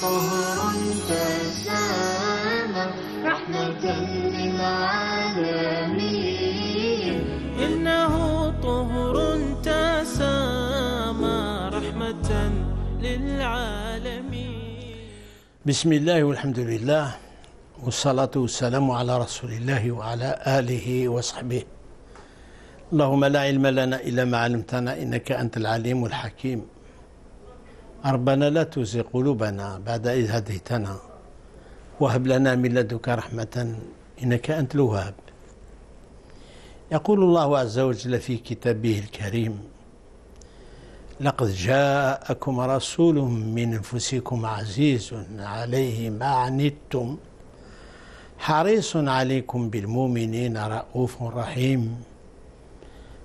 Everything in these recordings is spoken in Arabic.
طهر تسامى رحمة للعالمين إنه طهر تسامى رحمة للعالمين بسم الله والحمد لله والصلاة والسلام على رسول الله وعلى آله وصحبه اللهم لا علم لنا إلا ما علمتنا إنك أنت العليم الحكيم ربنا لا تزغ قلوبنا بعد إذ هديتنا وهب لنا من لدنك رحمة إنك أنت الوهاب يقول الله عز وجل في كتابه الكريم لقد جاءكم رسول من أنفسكم عزيز عليه ما عنتم حريص عليكم بالمؤمنين رؤوف رحيم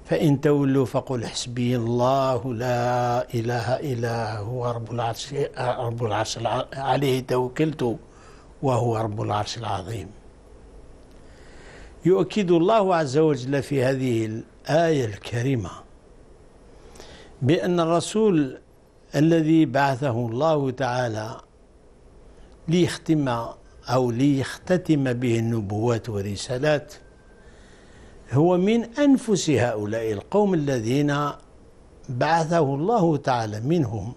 فإن تولوا فقل حسبي الله لا إله إلا هو رب العرش رب العرش عليه توكلت وهو رب العرش العظيم. يؤكد الله عز وجل في هذه الآية الكريمة بأن الرسول الذي بعثه الله تعالى ليختم أو ليختتم به النبوات والرسالات هو من أنفس هؤلاء القوم الذين بعثه الله تعالى منهم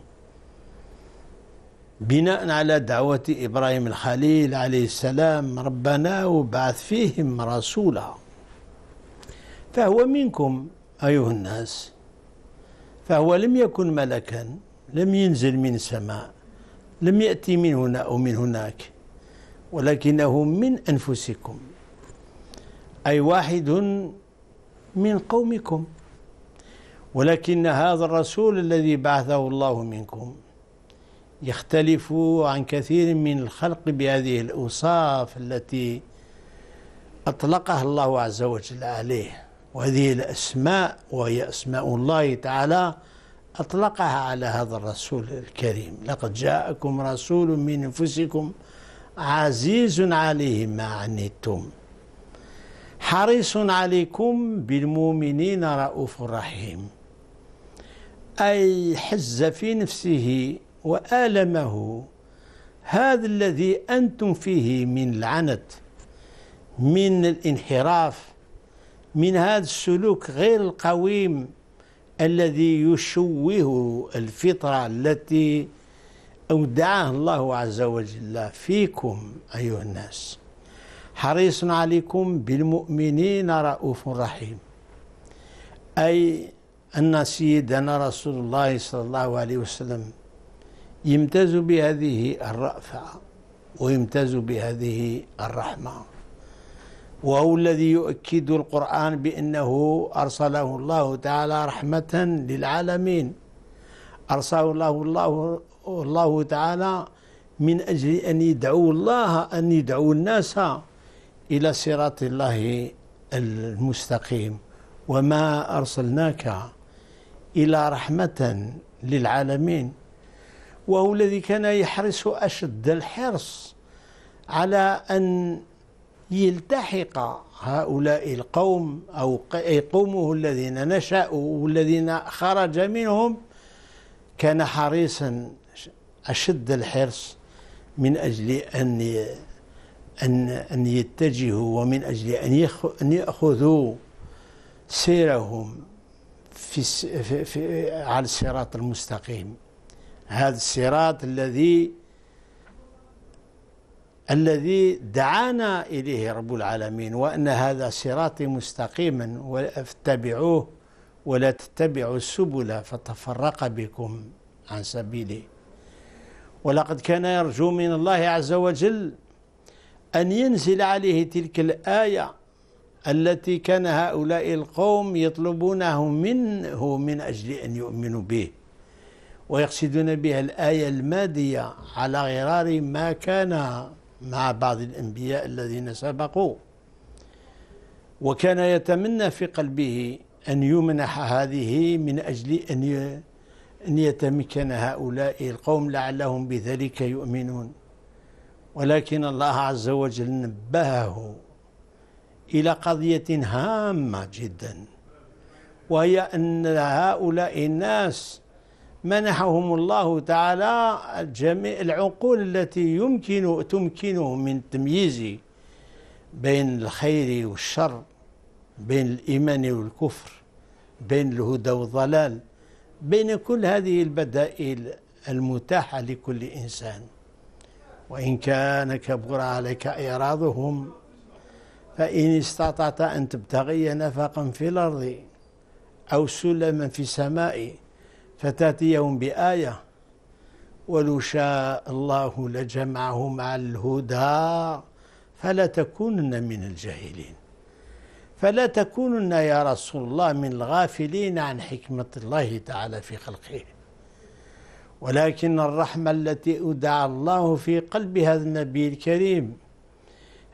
بناء على دعوة إبراهيم الخليل عليه السلام ربنا وبعث فيهم رسولا فهو منكم أيها الناس فهو لم يكن ملكا لم ينزل من السماء لم يأتي من هنا أو من هناك ولكنه من أنفسكم أي واحد من قومكم ولكن هذا الرسول الذي بعثه الله منكم يختلف عن كثير من الخلق بهذه الأوصاف التي أطلقها الله عز وجل عليه وهذه الأسماء وهي أسماء الله تعالى أطلقها على هذا الرسول الكريم لقد جاءكم رسول من أنفسكم عزيز عليه ما عنتم حريص عليكم بالمؤمنين رؤوف رحيم أي حز في نفسه وآلمه هذا الذي أنتم فيه من العنت من الانحراف من هذا السلوك غير القويم الذي يشوه الفطرة التي أودعها الله عز وجل فيكم أيها الناس حريص عليكم بالمؤمنين رؤوف رحيم أي أن سيدنا رسول الله صلى الله عليه وسلم يمتاز بهذه الرأفة ويمتاز بهذه الرحمة وهو الذي يؤكد القرآن بأنه أرسله الله تعالى رحمة للعالمين أرسله الله الله الله تعالى من أجل أن يدعو الله أن يدعو الناس إلى صراط الله المستقيم وما أرسلناك إلى رحمة للعالمين وهو الذي كان يحرص أشد الحرص على أن يلتحق هؤلاء القوم أو قومه الذين نشأوا والذين خرج منهم كان حريصا أشد الحرص من أجل أن أن أن يتجهوا ومن أجل أن أن يأخذوا سيرهم في, في, في على الصراط المستقيم هذا الصراط الذي الذي دعانا إليه رب العالمين وأن هذا صراطي مستقيما فاتبعوه ولا تتبعوا السبل فتفرق بكم عن سبيله ولقد كان يرجو من الله عز وجل أن ينزل عليه تلك الآية التي كان هؤلاء القوم يطلبونه منه من أجل أن يؤمنوا به ويقصدون بها الآية المادية على غرار ما كان مع بعض الأنبياء الذين سبقوا وكان يتمنى في قلبه أن يمنح هذه من أجل أن أن يتمكن هؤلاء القوم لعلهم بذلك يؤمنون ولكن الله عز وجل نبهه إلى قضية هامة جدا وهي أن هؤلاء الناس منحهم الله تعالى جميع العقول التي يمكن تمكنهم من التمييز بين الخير والشر بين الإيمان والكفر بين الهدى والضلال بين كل هذه البدائل المتاحة لكل إنسان وإن كان كبر عليك إعراضهم فإن استطعت أن تبتغي نفقا في الأرض أو سلما في السماء فتأتيهم بآية ولو شاء الله لجمعهم على الهدى فلا تكونن من الجاهلين فلا تكونن يا رسول الله من الغافلين عن حكمة الله تعالى في خلقه ولكن الرحمة التي أودع الله في قلب هذا النبي الكريم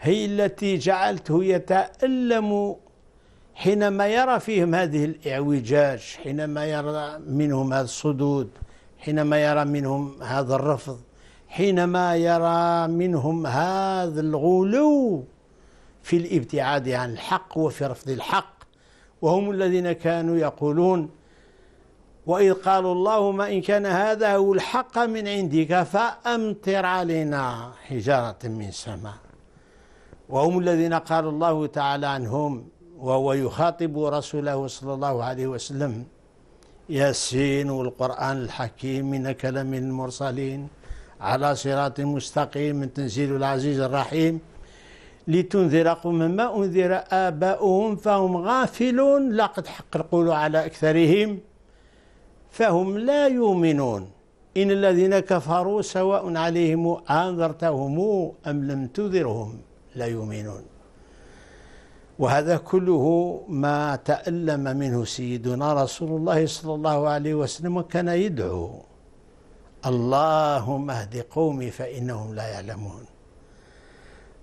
هي التي جعلته يتألم حينما يرى فيهم هذه الإعوجاج حينما يرى منهم هذا الصدود حينما يرى منهم هذا الرفض حينما يرى منهم هذا الغلو في الابتعاد عن الحق وفي رفض الحق وهم الذين كانوا يقولون وإذ قالوا اللهم إن كان هذا هو الحق من عندك فأمطر علينا حجارة من سماء وهم الذين قال الله تعالى عنهم وهو يخاطب رسوله صلى الله عليه وسلم ياسين والقرآن الحكيم من لمن المرسلين على صراط مستقيم من تنزيل العزيز الرحيم لتنذر قوما ما أنذر آباؤهم فهم غافلون لقد حق القول على أكثرهم فهم لا يؤمنون إن الذين كفروا سواء عليهم أنذرتهم أم لم تذرهم لا يؤمنون وهذا كله ما تألم منه سيدنا رسول الله صلى الله عليه وسلم وكان يدعو اللهم اهد قومي فإنهم لا يعلمون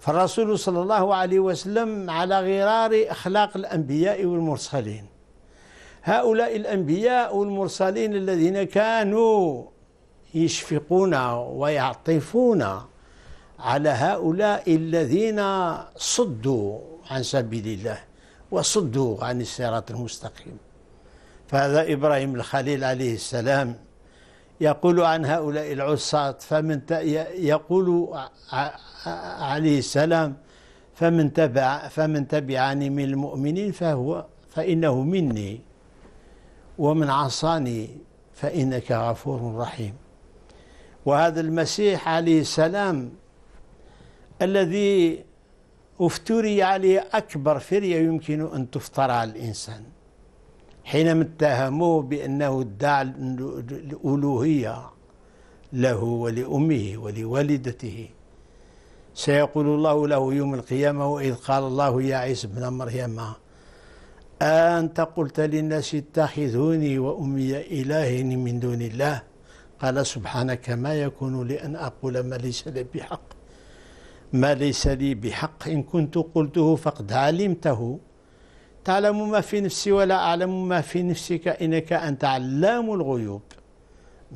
فالرسول صلى الله عليه وسلم على غرار أخلاق الأنبياء والمرسلين هؤلاء الأنبياء والمرسلين الذين كانوا يشفقون ويعطفون على هؤلاء الذين صدوا عن سبيل الله وصدوا عن الصراط المستقيم فهذا إبراهيم الخليل عليه السلام يقول عن هؤلاء العصاة فمن يقول عليه السلام فمن تبع فمن تبعني من المؤمنين فهو فإنه مني ومن عصاني فإنك غفور رحيم وهذا المسيح عليه السلام الذي افتري عليه أكبر فرية يمكن أن تفطر على الإنسان حينما اتهموه بأنه ادعى الألوهية له ولأمه ولوالدته سيقول الله له يوم القيامة وإذ قال الله يا عيسى ابن مريم أنت قلت للناس اتخذوني وأمي إله من دون الله قال سبحانك ما يكون لي أن أقول ما ليس لي بحق ما ليس لي بحق إن كنت قلته فقد علمته تعلم ما في نفسي ولا أعلم ما في نفسك إنك أنت علام الغيوب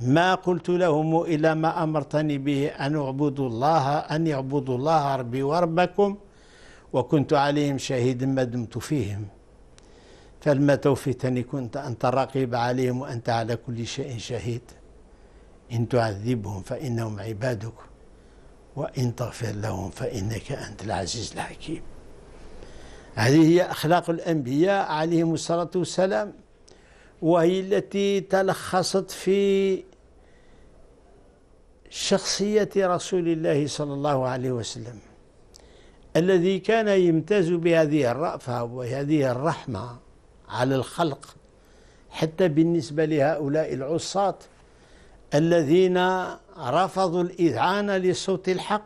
ما قلت لهم إلا ما أمرتني به أن اعبدوا الله أن يعبدوا الله ربي وربكم وكنت عليهم شهيدا ما دمت فيهم فلما توفيت كنت أنت الرقيب عليهم وأنت على كل شيء شهيد إن تعذبهم فإنهم عبادك وإن تغفر لهم فإنك أنت العزيز الحكيم هذه هي أخلاق الأنبياء عليهم الصلاة والسلام وهي التي تلخصت في شخصية رسول الله صلى الله عليه وسلم الذي كان يمتاز بهذه الرأفة وهذه الرحمة على الخلق حتى بالنسبة لهؤلاء العصاة الذين رفضوا الإذعان لصوت الحق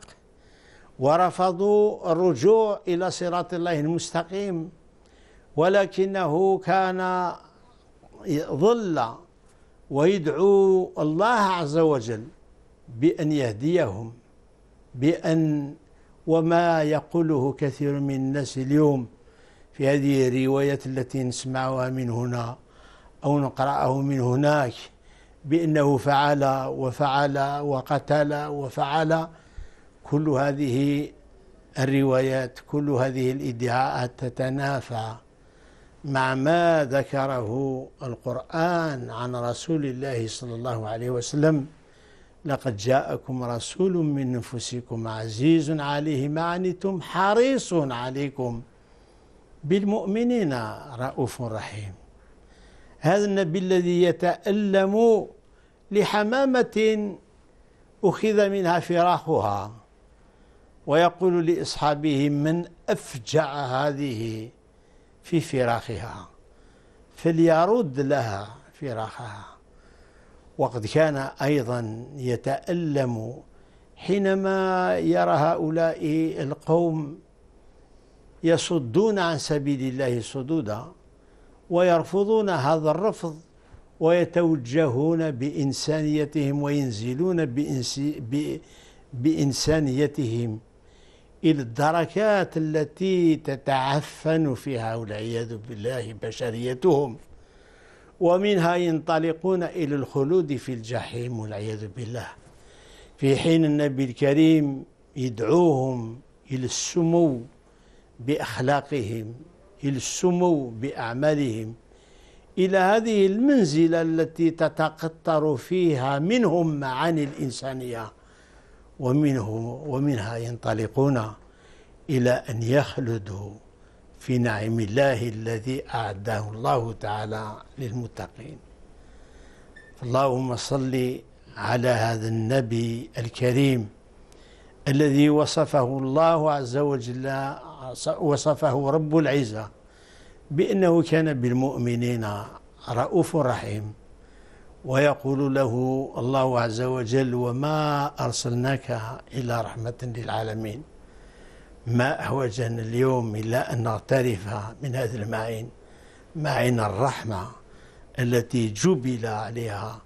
ورفضوا الرجوع إلى صراط الله المستقيم ولكنه كان ظل ويدعو الله عز وجل بأن يهديهم بأن وما يقوله كثير من الناس اليوم في هذه الروايات التي نسمعها من هنا أو نقرأه من هناك بأنه فعل وفعل وقتل وفعل كل هذه الروايات كل هذه الادعاءات تتنافى مع ما ذكره القرآن عن رسول الله صلى الله عليه وسلم لقد جاءكم رسول من انفسكم عزيز عليه ما عنتم حريص عليكم بالمؤمنين رؤوف رحيم هذا النبي الذي يتألم لحمامة أخذ منها فراخها ويقول لأصحابه من أفجع هذه في فراخها فليرد لها فراخها وقد كان أيضا يتألم حينما يرى هؤلاء القوم يصدون عن سبيل الله صدودا ويرفضون هذا الرفض ويتوجهون بإنسانيتهم وينزلون بإنسانيتهم إلى الدركات التي تتعفن فيها والعياذ بالله بشريتهم ومنها ينطلقون إلى الخلود في الجحيم والعياذ بالله في حين النبي الكريم يدعوهم إلى السمو بأخلاقهم السمو بأعمالهم إلى هذه المنزلة التي تتقطر فيها منهم معاني الإنسانية ومنه ومنها ينطلقون إلى أن يخلدوا في نعيم الله الذي أعده الله تعالى للمتقين اللهم صل على هذا النبي الكريم الذي وصفه الله عز وجل وصفه رب العزة بأنه كان بالمؤمنين رؤوف رحيم ويقول له الله عز وجل وما أرسلناك إلا رحمة للعالمين ما أحوجنا اليوم إلا أن نعترف من هذا المعين معين الرحمة التي جبل عليها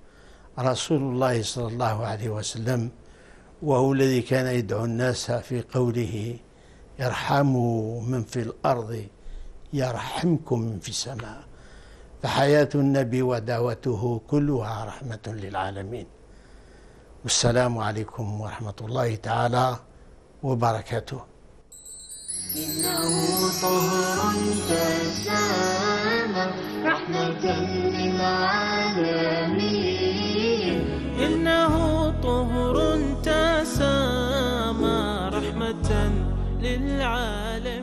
رسول الله صلى الله عليه وسلم وهو الذي كان يدعو الناس في قوله ارحموا من في الأرض يرحمكم من في السماء فحياة النبي ودعوته كلها رحمة للعالمين والسلام عليكم ورحمة الله تعالى وبركاته إنه طهر تسامى رحمة للعالمين إنه طهر للعالم